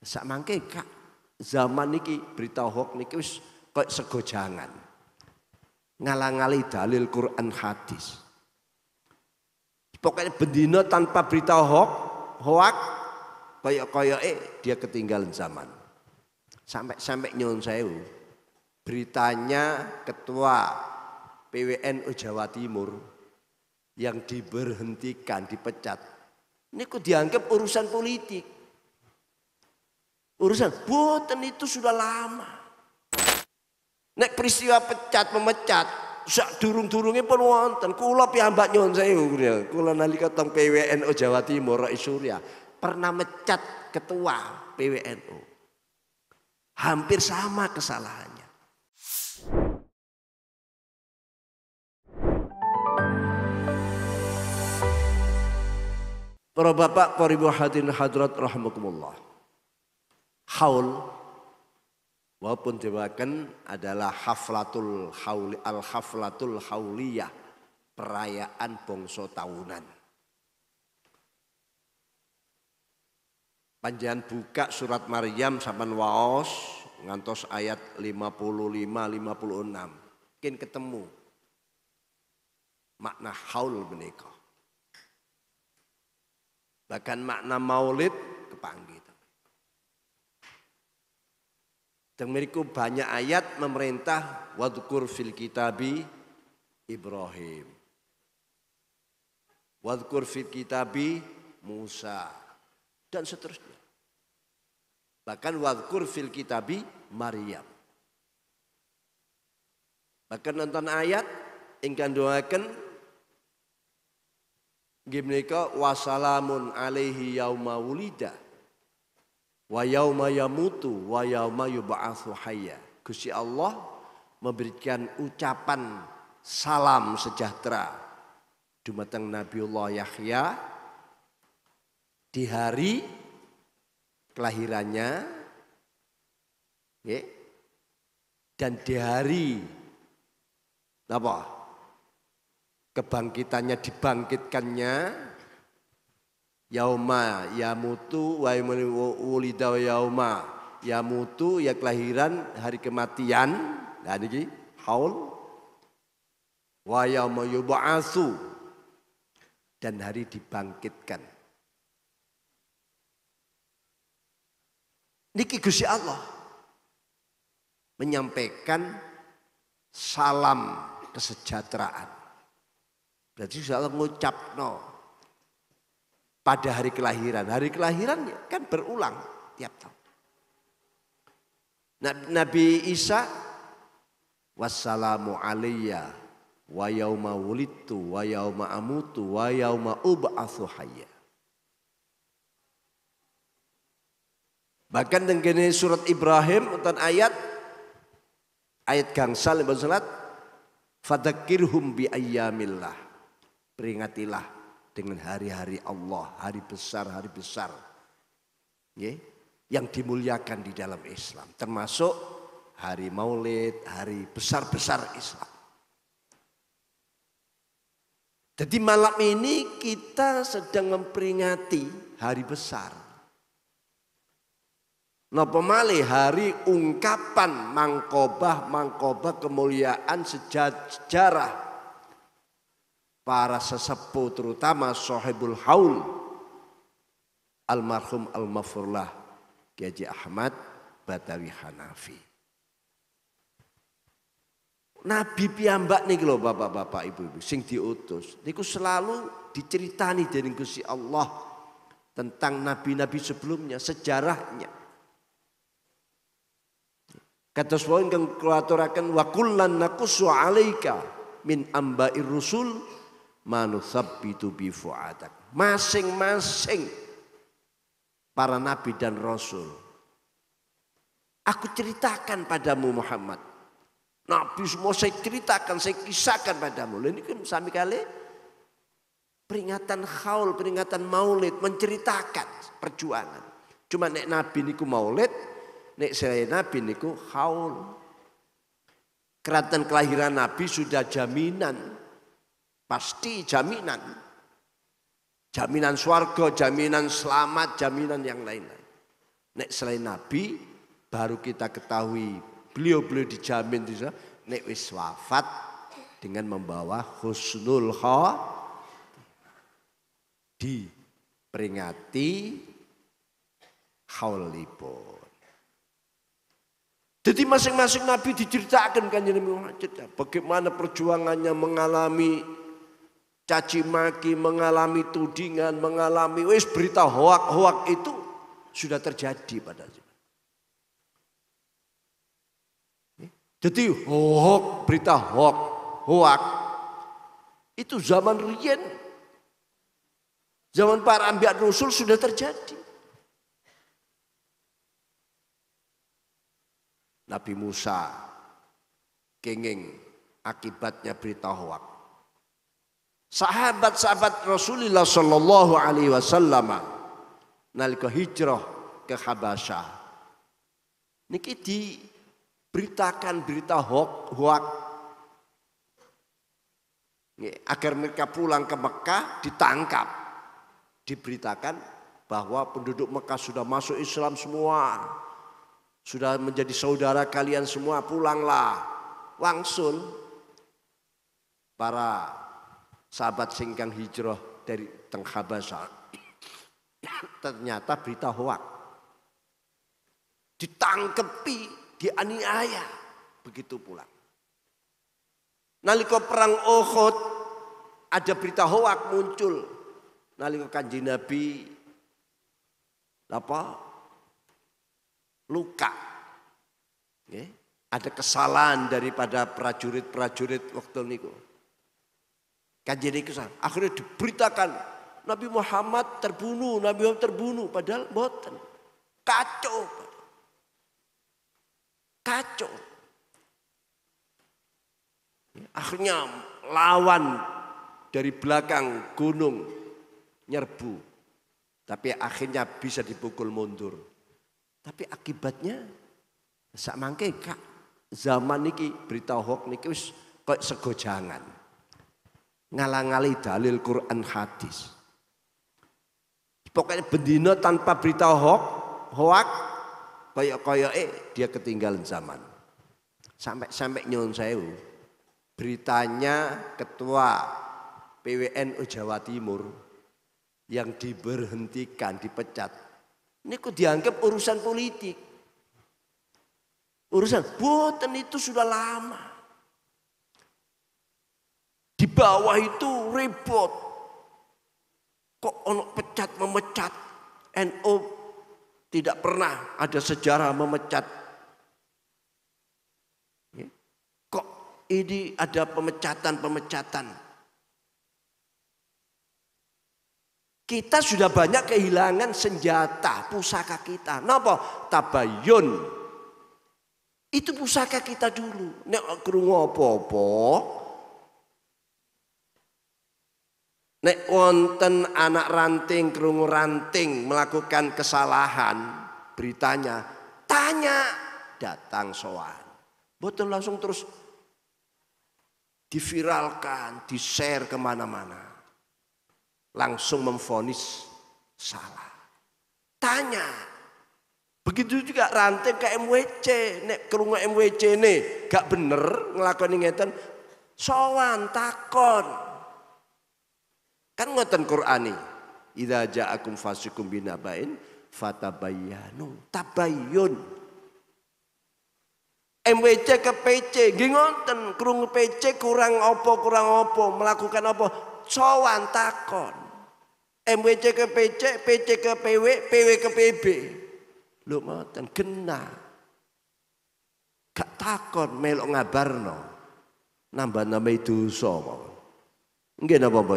Sak mangke kak zaman niki berita hoax niki wis kok segojangan. Ngalang-ngali dalil Quran hadis. Pokoknya bendino tanpa berita hoax, hoax koyok koyok eh dia ketinggalan zaman. Sampai sampai nyon sewu beritanya ketua PWNU Jawa Timur yang diberhentikan, dipecat. Ini kok dianggap urusan politik. Urusan boten itu sudah lama. Nek peristiwa pecat memecat sak durung-durunge pun wonten kula piyambak nyuwun sewu kula nalika teng PWNO Jawa Timur Rai Surya pernah mecat ketua PWNO Hampir sama kesalahannya. Para bapak, para ibu hadirin hadrat rahimakumullah haul walaupun diwakan adalah haflatul hauli al haflatul hauliyah perayaan bongso tahunan. Panjangan buka surat Maryam saban waos ngantos ayat 55 56. Mungkin ketemu makna haul menikah. Bahkan makna maulid kepanggil. Dan mereka banyak ayat memerintah wadkur fil kitabi Ibrahim. Wadkur fil kitabi Musa dan seterusnya. Bahkan wadkur fil kitabi Maryam. Bahkan nonton ayat ingkan doakan Gimnika wasalamun alaihi yauma Wa yauma yamutu wa yauma yub'atsu hayya. Gusti Allah memberikan ucapan salam sejahtera dumateng Nabiullah Yahya di hari kelahirannya dan di hari apa kebangkitannya dibangkitkannya Yauma yamutu wa ulida wa yauma yamutu ya kelahiran hari kematian dan nah, niki haul wa yauma yub'atsu dan hari dibangkitkan. Niki Gusti Allah menyampaikan salam kesejahteraan. Berarti Gusti Allah ngucapno pada hari kelahiran. Hari kelahiran kan berulang tiap tahun. Nabi Isa wassalamu alayya wa yauma wulidtu wa yauma amutu wa yauma ub'atsu hayya. Bahkan dengan surat Ibrahim utan ayat ayat gangsal salat fadakirhum bi ayyamillah. Peringatilah dengan hari-hari Allah, hari besar, hari besar. Ya, yang dimuliakan di dalam Islam, termasuk hari Maulid, hari besar-besar Islam. Jadi malam ini kita sedang memperingati hari besar. Napa malih hari ungkapan mangkobah mangkobah kemuliaan sejarah para sesepuh terutama sahibul haul almarhum almafurlah Kiai Ahmad Batawi Hanafi. Nabi piyambak nih loh bapak-bapak ibu-ibu sing diutus niku selalu diceritani dari Gusti Allah tentang nabi-nabi sebelumnya sejarahnya. Kados wau yang kulaturaken wa kullan naqussu alaika min amba'ir rusul manusabbitu bi fuadak. Masing-masing para nabi dan rasul. Aku ceritakan padamu Muhammad. Nabi semua saya ceritakan, saya kisahkan padamu. Ini kan sami kali peringatan haul, peringatan maulid, menceritakan perjuangan. Cuma nek nabi niku maulid, nek saya nabi niku haul. Keratan kelahiran nabi sudah jaminan Pasti jaminan. Jaminan swarga, jaminan selamat, jaminan yang lain-lain. Nek selain Nabi, baru kita ketahui beliau-beliau dijamin. Nek wis wafat dengan membawa husnul diperingati haulipun. Jadi masing-masing Nabi diceritakan kan bagaimana perjuangannya mengalami caci maki, mengalami tudingan, mengalami wis berita hoak-hoak itu sudah terjadi pada Jadi hoak berita hoak-hoak itu zaman rien. Zaman para ambiat rasul sudah terjadi. Nabi Musa kenging akibatnya berita hoak sahabat-sahabat Rasulullah Shallallahu alaihi wasallam nalika hijrah ke Habasyah niki diberitakan berita hoax hoax agar mereka pulang ke Mekah ditangkap diberitakan bahwa penduduk Mekah sudah masuk Islam semua sudah menjadi saudara kalian semua pulanglah langsung para Sahabat singkang hijrah dari teng Ternyata berita hoak. Ditangkepi, dianiaya. Begitu pula. Nalika perang Uhud ada berita hoak muncul. Nalika kanji Nabi apa? Luka. ada kesalahan daripada prajurit-prajurit waktu niku. Kanjeng kesan akhirnya diberitakan Nabi Muhammad terbunuh, Nabi Muhammad terbunuh padahal boten. Kacau. Kacau. Akhirnya lawan dari belakang gunung nyerbu. Tapi akhirnya bisa dipukul mundur. Tapi akibatnya sak mangke kak zaman niki berita hoax niki wis kok segojangan ngalang-ngali dalil Quran hadis. Pokoknya bendino tanpa berita hoax, hoax koyok koyok eh dia ketinggalan zaman. Sampai sampai nyon saya beritanya ketua PWNU Jawa Timur yang diberhentikan, dipecat. Ini kok dianggap urusan politik. Urusan, buatan itu sudah lama bawah itu ribut. Kok ono pecat memecat? NO tidak pernah ada sejarah memecat. Ya. Kok ini ada pemecatan-pemecatan? Kita sudah banyak kehilangan senjata pusaka kita. Napa? Tabayun. Itu pusaka kita dulu. Nek krungu apa-apa, Nek wonten anak ranting kerungu ranting melakukan kesalahan beritanya tanya datang soan. Betul langsung terus diviralkan, di-share kemana-mana. Langsung memfonis salah. Tanya. Begitu juga ranting ke MWC. Nek kerungu MWC ini gak bener ngelakuin ngeten. Soan takon Kan ngoten Qur'ani. Idza ja'akum fasikum binabain fatabayyanu. Tabayyun. MWC ke PC, nggih ngoten, krungu PC kurang apa kurang apa, melakukan apa? cowan takon. MWC ke PC, PC ke PW, PW ke PB. Lho ngoten, kena, Gak takon melok ngabarno. Nambah-nambah itu semua. Enggak napa apa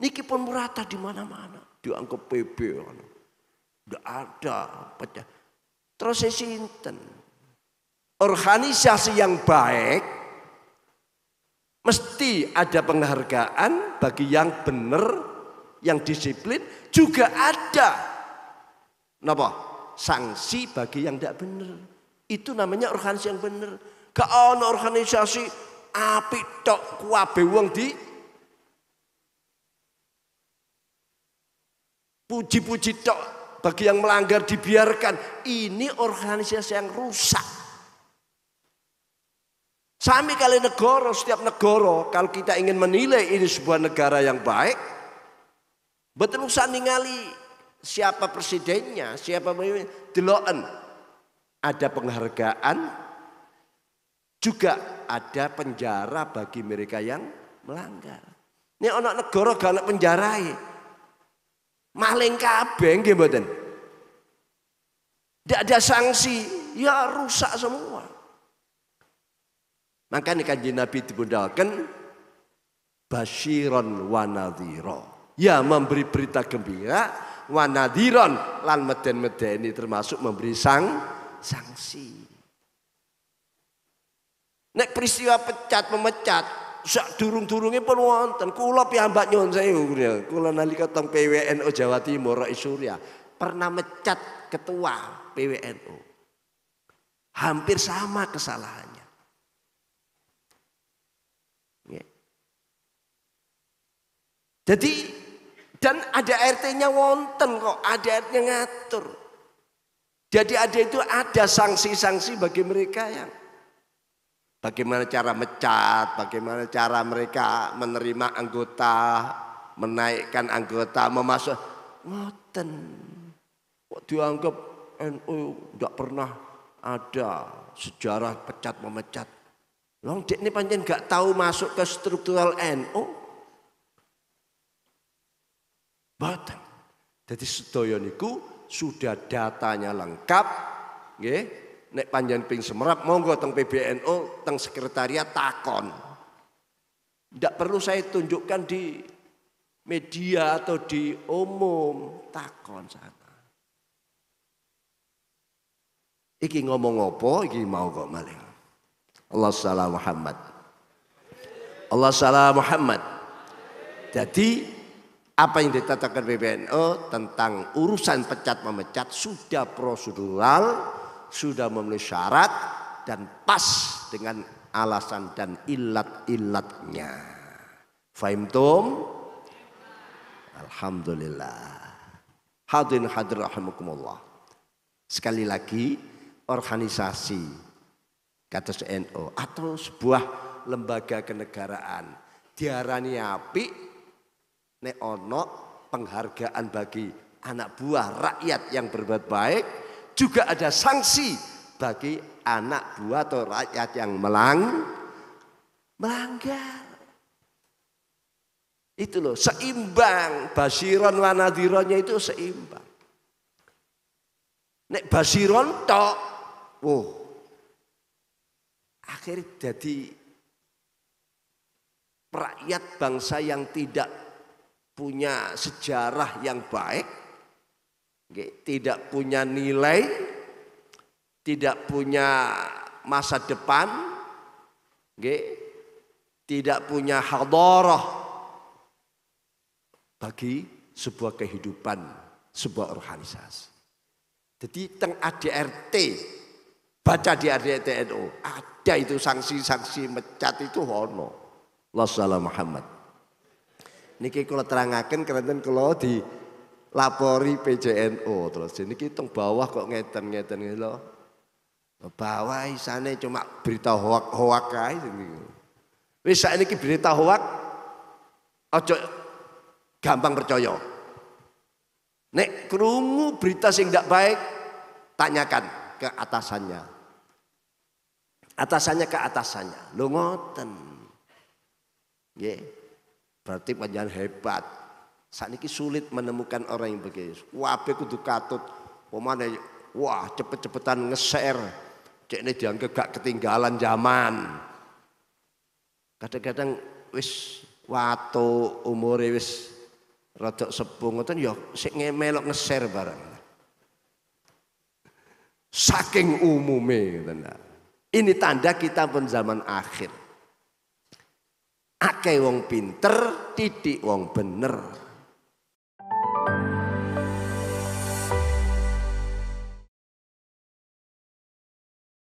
Niki pun merata di mana-mana. Dianggap PB. Tidak ada. Pecah. Terus saya sinten. Organisasi yang baik mesti ada penghargaan bagi yang benar, yang disiplin, juga ada napa? sanksi bagi yang tidak benar. Itu namanya organisasi yang benar. Kalau organisasi api tok kuabe wong di Puji-puji tok bagi yang melanggar dibiarkan. Ini organisasi yang rusak. Sami kali negara, setiap negara kalau kita ingin menilai ini sebuah negara yang baik, betul usah ningali siapa presidennya, siapa pemimpin, deloen. Ada penghargaan, juga ada penjara bagi mereka yang melanggar. Ini anak negara gak penjara penjarai. Maling kabeh nggih mboten. Tidak ada sanksi, ya rusak semua. Makanya kanji Nabi dibundalkan basyiron wanadhiro. Ya memberi berita gembira wanadhiron lan meden-medeni termasuk memberi sang sanksi. Nek peristiwa pecat memecat sak durung durungnya pun wonten kula piyambak nyuwun sewu kula nalika teng PWNU Jawa Timur Rai Surya pernah mecat ketua PWNU hampir sama kesalahannya Jadi dan ada RT-nya wonten kok, ada RT-nya ngatur. Jadi ada itu ada sanksi-sanksi bagi mereka yang Bagaimana cara mecat, bagaimana cara mereka menerima anggota, menaikkan anggota, memasuk. Ngoten. Kok dianggap NU tidak pernah ada sejarah pecat memecat. Long dek ini panjang nggak tahu masuk ke struktural NU. Batang. Jadi sedoyo sudah datanya lengkap, nggih nek panjang ping semerap monggo teng PBNO, teng sekretariat takon tidak perlu saya tunjukkan di media atau di umum takon sana iki ngomong ngopo iki mau kok maling Allah salam Muhammad Allah salam Muhammad jadi apa yang ditetapkan PBNO tentang urusan pecat memecat sudah prosedural sudah memenuhi syarat dan pas dengan alasan dan ilat-ilatnya. Fahimtum? Alhamdulillah. Hadirin hadir rahimakumullah. Sekali lagi organisasi kata NU atau sebuah lembaga kenegaraan diarani api nek ono penghargaan bagi anak buah rakyat yang berbuat baik juga ada sanksi bagi anak buah atau rakyat yang melang melanggar. Itu loh, seimbang. Basiron Wanadironya itu seimbang. Nek basiron tok, wow, akhirnya jadi rakyat bangsa yang tidak punya sejarah yang baik tidak punya nilai, tidak punya masa depan, tidak punya hadarah bagi sebuah kehidupan, sebuah organisasi. Jadi teng ADRT, baca di ADRT NU, ada itu sanksi-sanksi mecat itu hono. Allah Muhammad. Niki kalau terangaken kerenten kalau di lapori PJNO terus ini kita bawah kok ngeten-ngeten gitu loh bawah isane cuma berita hoak hoak aja ini bisa ini berita hoak ojo gampang percaya nek kerungu berita sing tidak baik tanyakan ke atasannya atasannya ke atasannya lu ngoten Ya, berarti panjang hebat saat ini sulit menemukan orang yang begini. Wabe kudu katut. Pemana, wah cepet-cepetan ngeser. Cek ini dianggap gak ketinggalan zaman. Kadang-kadang wis watu umure wis rada sepuh ngoten ya sik ngemelok ngeser bareng, Saking umume ngoten. Ini tanda kita pun zaman akhir. Akeh wong pinter, titik wong bener.